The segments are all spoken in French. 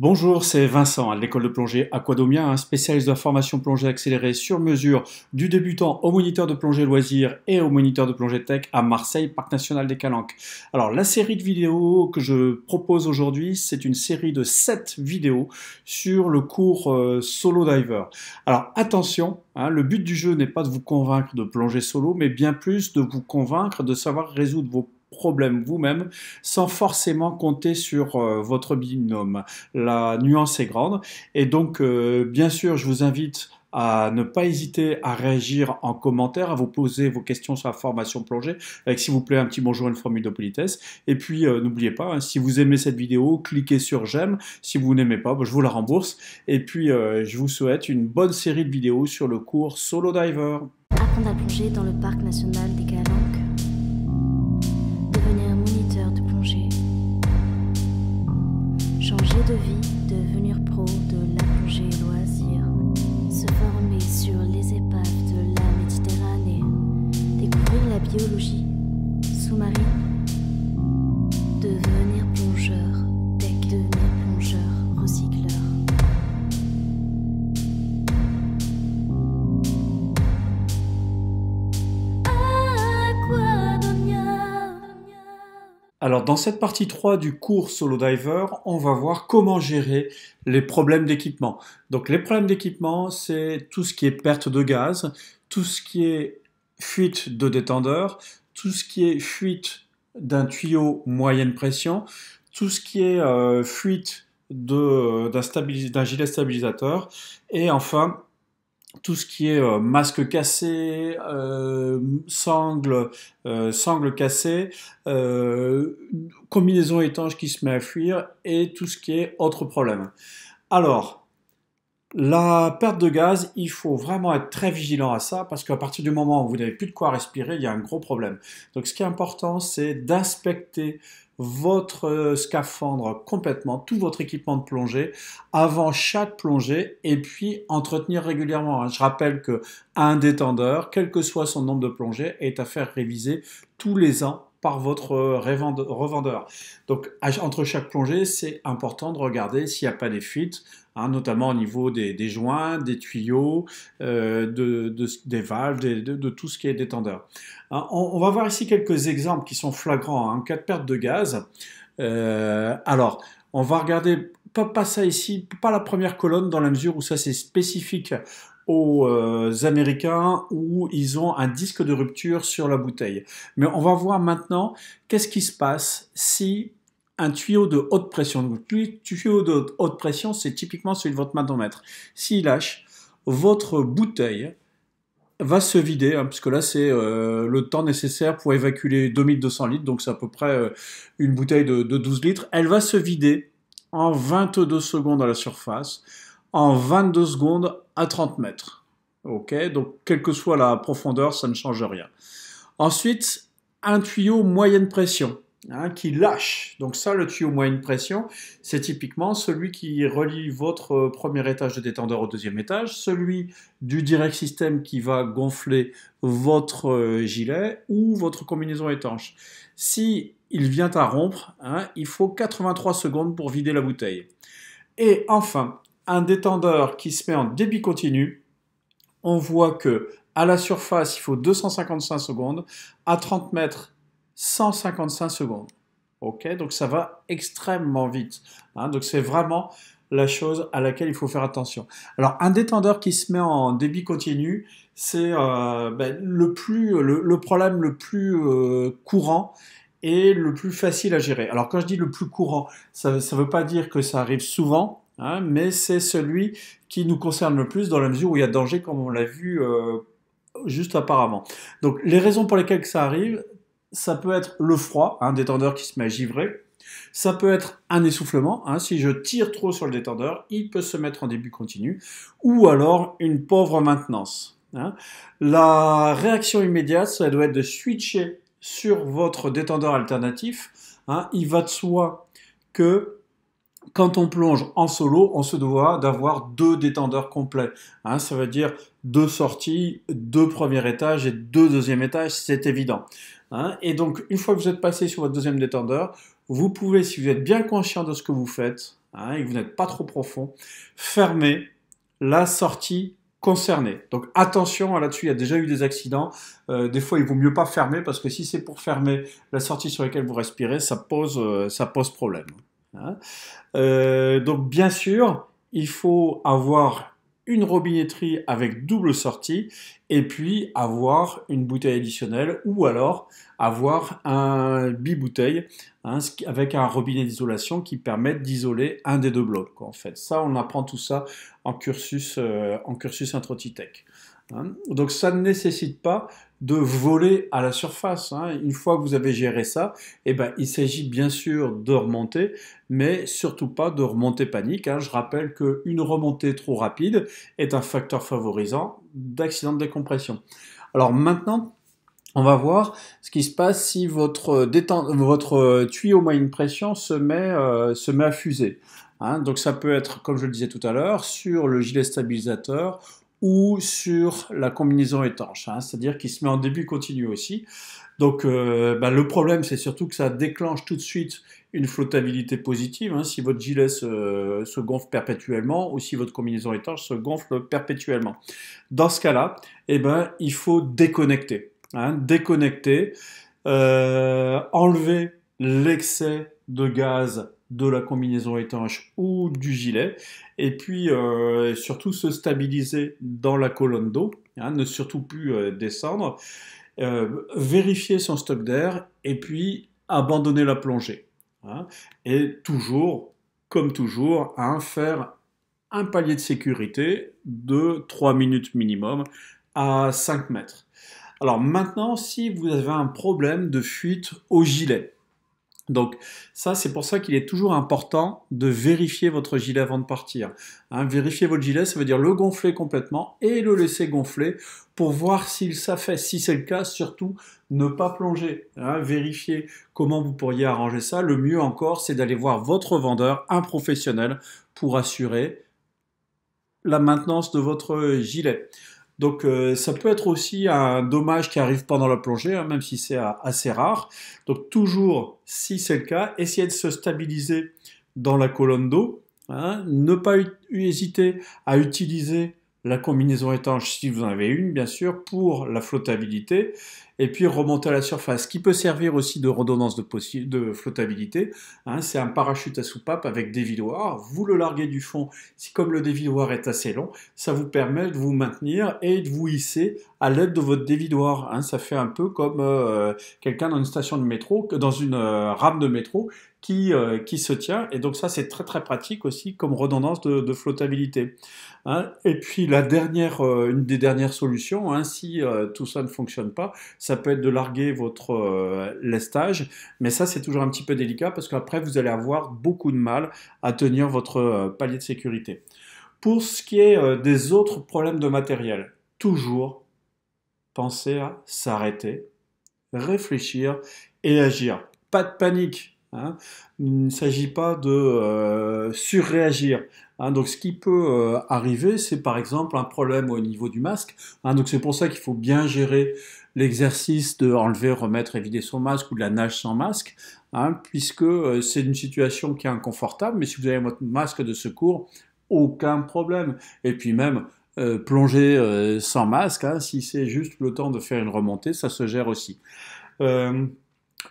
Bonjour, c'est Vincent à l'école de plongée Aquadomia, un spécialiste de la formation plongée accélérée sur mesure du débutant au moniteur de plongée loisir et au moniteur de plongée tech à Marseille, Parc national des Calanques. Alors la série de vidéos que je propose aujourd'hui, c'est une série de 7 vidéos sur le cours euh, solo diver. Alors attention, hein, le but du jeu n'est pas de vous convaincre de plonger solo, mais bien plus de vous convaincre de savoir résoudre vos problème vous-même sans forcément compter sur euh, votre binôme. La nuance est grande et donc euh, bien sûr je vous invite à ne pas hésiter à réagir en commentaire, à vous poser vos questions sur la formation plongée, avec s'il vous plaît un petit bonjour, une formule de politesse. Et puis euh, n'oubliez pas, hein, si vous aimez cette vidéo, cliquez sur j'aime. Si vous n'aimez pas, bah, je vous la rembourse. Et puis je vous souhaite une bonne série de vidéos sur le cours Solo Diver. Apprendre à plonger dans le parc national des Calanques de vie, devenir pro de la plongée loisir, se former sur les épaves de la Méditerranée, découvrir la biologie sous-marine Alors dans cette partie 3 du cours Solo Diver, on va voir comment gérer les problèmes d'équipement. Donc les problèmes d'équipement, c'est tout ce qui est perte de gaz, tout ce qui est fuite de détendeur, tout ce qui est fuite d'un tuyau moyenne pression, tout ce qui est euh, fuite d'un gilet stabilisateur, et enfin tout ce qui est euh, masque cassé, euh, sangle, euh, sangle cassée, combinaison étanche qui se met à fuir et tout ce qui est autre problème. Alors, la perte de gaz, il faut vraiment être très vigilant à ça parce qu'à partir du moment où vous n'avez plus de quoi respirer, il y a un gros problème. Donc ce qui est important, c'est d'inspecter votre euh, scaphandre complètement, tout votre équipement de plongée avant chaque plongée et puis entretenir régulièrement. Hein. Je rappelle que un détendeur, quel que soit son nombre de plongées, est à faire réviser tous les ans par votre euh, revendeur. Donc entre chaque plongée, c'est important de regarder s'il n'y a pas des fuites, hein, notamment au niveau des, joints, des tuyaux, euh, des valves, de, tout ce qui est détendeur. Hein, on, va voir ici quelques exemples qui sont flagrants en hein. cas de perte de gaz. Euh, alors, on va regarder pas, pas ça ici, pas la première colonne dans la mesure où ça c'est spécifique aux euh, Américains où ils ont un disque de rupture sur la bouteille. Mais on va voir maintenant qu'est-ce qui se passe si un tuyau de haute pression, le tuyau de haute pression, c'est typiquement celui de votre manomètre. S'il lâche, votre bouteille va se vider, hein, puisque là c'est euh, le temps nécessaire pour évacuer 2200 litres, donc c'est à peu près euh, une bouteille de, de 12 litres, elle va se vider en 22 secondes à la surface en 22 secondes à 30 mètres. Ok, donc quelle que soit la profondeur, ça ne change rien. Ensuite, un tuyau moyenne pression hein, qui lâche. Donc ça, le tuyau moyenne pression, c'est typiquement celui qui relie votre euh, premier étage de détendeur au deuxième étage, celui du direct système qui va gonfler votre euh, gilet ou votre combinaison étanche. Si il vient à rompre, hein, il faut 83 secondes pour vider la bouteille. Et enfin, un détendeur qui se met en débit continu, on voit que à la surface, il faut 255 secondes, à 30 mètres, 155 secondes. Ok, donc ça va extrêmement vite. Hein. donc c'est vraiment la chose à laquelle il faut faire attention. Alors un détendeur qui se met en débit continu, c'est euh, ben, le plus le, problème le plus euh, courant et le plus facile à gérer. Alors quand je dis le plus courant, ça ne veut pas dire que ça arrive souvent, Hein, mais c'est celui qui nous concerne le plus dans la mesure où il y a danger, comme on l'a vu euh, juste apparemment. Donc les raisons pour lesquelles ça arrive, ça peut être le froid, un détendeur qui se met à givrer, ça peut être un essoufflement, hein, si je tire trop sur le détendeur, il peut se mettre en début continu, ou alors une pauvre maintenance. Hein. La réaction immédiate, ça doit être de switcher sur votre détendeur alternatif. Il va de soi que quand on plonge en solo, on se doit d'avoir deux détendeurs complets. Hein, ça veut dire deux sorties, deux premiers étages et deux deuxième étages, c'est évident. Hein, et donc, une fois que vous êtes passé sur votre deuxième détendeur, vous pouvez, si vous êtes bien conscient de ce que vous faites, hein, et que vous n'êtes pas trop profond, fermer la sortie concernée. Donc attention, là-dessus, il y a déjà eu des accidents. Euh, des fois, il vaut mieux pas fermer parce que si c'est pour fermer la sortie sur laquelle vous respirez, ça pose euh, problème. Hein. Euh, donc bien sûr, il faut avoir une robinetterie avec double sortie et puis avoir une bouteille additionnelle ou alors avoir un bi-bouteille hein, avec un robinet d'isolation qui permet d'isoler un des deux blocs. En fait, ça, on apprend tout ça en cursus, euh, en cursus Introtitech. Hein. Donc ça ne nécessite pas de voler à la surface. Hein. Une fois que vous avez géré ça, eh ben, il s'agit bien sûr de remonter, mais surtout pas de remonter panique. Hein. Je rappelle qu'une remontée trop rapide est un facteur favorisant d'accident de décompression. Alors maintenant, on va voir ce qui se passe si votre, tuyau votre tuyau moyenne pression euh, se met, à fuser. donc ça peut être, comme je le disais tout à l'heure, sur le gilet stabilisateur ou sur la combinaison étanche, hein. c'est-à-dire qu'il se met en début continu aussi. Donc euh, bah, le problème, c'est surtout que ça déclenche tout de suite une flottabilité positive. Hein, si votre gilet se, gonfle perpétuellement ou si votre combinaison étanche se gonfle perpétuellement. Dans ce cas-là, eh ben, il faut déconnecter. Hein. déconnecter, euh, enlever l'excès de gaz de la combinaison étanche ou du gilet, et puis euh, surtout se stabiliser dans la colonne d'eau, hein, ne surtout plus euh, descendre, euh, vérifier son stock d'air, et puis abandonner la plongée. Hein. et toujours, comme toujours, hein, faire un palier de sécurité de 3 minutes minimum à 5 mètres. Alors maintenant, si vous avez un problème de fuite au gilet, donc ça, c'est pour ça qu'il est toujours important de vérifier votre gilet avant de partir. Hein, vérifier votre gilet, ça veut dire le gonfler complètement et le laisser gonfler pour voir s'il s'affaisse. Si c'est le cas, surtout ne pas plonger. Hein, vérifier comment vous pourriez arranger ça. Le mieux encore, c'est d'aller voir votre vendeur, un professionnel, pour assurer la maintenance de votre gilet. Donc euh, ça peut être aussi un dommage qui arrive pendant la plongée, hein, même si c'est euh, assez rare. Donc toujours, si c'est le cas, essayez de se stabiliser dans la colonne d'eau. Hein, ne pas hésiter à utiliser la combinaison étanche si vous en avez une, bien sûr, pour la flottabilité, et puis remonter à la surface, qui peut servir aussi de redondance de, de flottabilité. Hein, c'est un parachute à soupape avec dévidoir. Vous le larguez du fond, si comme le dévidoir est assez long, ça vous permet de vous maintenir et de vous hisser à l'aide de votre dévidoir. Hein. ça fait un peu comme euh, quelqu'un dans une station de métro, dans une euh, rame de métro qui, euh, qui se tient. Et donc ça, c'est très très pratique aussi comme redondance de, flottabilité. Hein. Et puis la dernière, une des dernières solutions, hein, si tout ça ne fonctionne pas, ça peut être de larguer votre lestage. Mais ça, c'est toujours un petit peu délicat parce qu'après, vous allez avoir beaucoup de mal à tenir votre palier de sécurité. Pour ce qui est des autres problèmes de matériel, toujours penser à s'arrêter, réfléchir et agir. Pas de panique. Hein. Il ne s'agit pas de euh, surréagir. Hein. donc ce qui peut euh, arriver, c'est par exemple un problème au niveau du masque. Hein. donc c'est pour ça qu'il faut bien gérer l'exercice de enlever, remettre et vider son masque ou de la nage sans masque, puisque euh, c'est une situation qui est inconfortable. Mais si vous avez votre masque de secours, aucun problème. Et puis même, euh, plonger euh, sans masque, hein. si c'est juste le temps de faire une remontée, ça se gère aussi. Euh,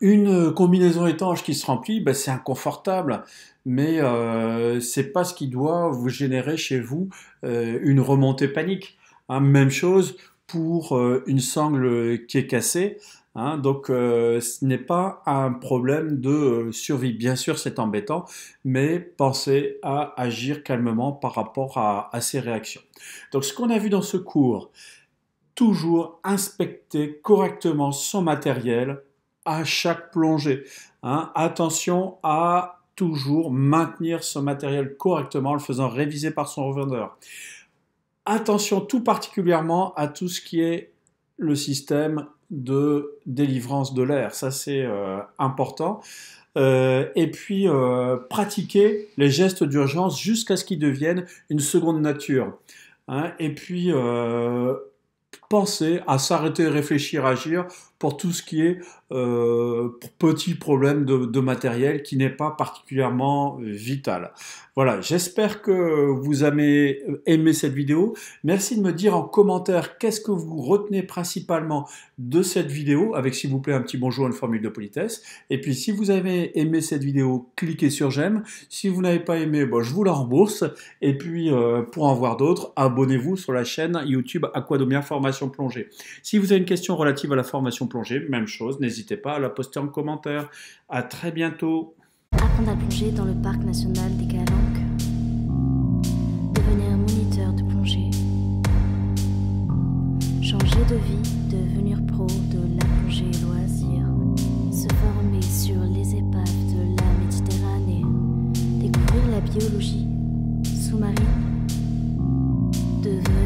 une combinaison étanche qui se remplit, ben, c'est inconfortable, mais ce n'est pas ce qui doit vous générer chez vous une remontée panique. Hein, même chose pour une sangle qui est cassée. Hein. donc euh, ce n'est pas un problème de euh, survie. Bien sûr, c'est embêtant, mais pensez à agir calmement par rapport à, ces réactions. Donc ce qu'on a vu dans ce cours, toujours inspecter correctement son matériel à chaque plongée. Hein. Attention à toujours maintenir son matériel correctement en le faisant réviser par son revendeur. Attention tout particulièrement à tout ce qui est le système de délivrance de l'air. Ça, c'est euh, important. Euh, et puis, euh, pratiquer les gestes d'urgence jusqu'à ce qu'ils deviennent une seconde nature. Hein. Et puis, penser, à s'arrêter, réfléchir, agir pour tout ce qui est euh, petit problème de, matériel qui n'est pas particulièrement vital. Voilà, j'espère que vous avez aimé cette vidéo. Merci de me dire en commentaire qu'est-ce que vous retenez principalement de cette vidéo, avec s'il vous plaît un petit bonjour, une formule de politesse. Et puis si vous avez aimé cette vidéo, cliquez sur j'aime. Si vous n'avez pas aimé, bon, je vous la rembourse. Et puis euh, pour en voir d'autres, abonnez-vous sur la chaîne YouTube Aquadomia Formation plongée. Si vous avez une question relative à la formation plongée, même chose, n'hésitez pas à la poster en commentaire. À très bientôt. Apprendre à plonger dans le parc national des Calanques. Devenir moniteur de plongée. Changer de vie, devenir pro de la plongée loisir. Se former sur les épaves de la Méditerranée. Découvrir la biologie sous-marine. Devenir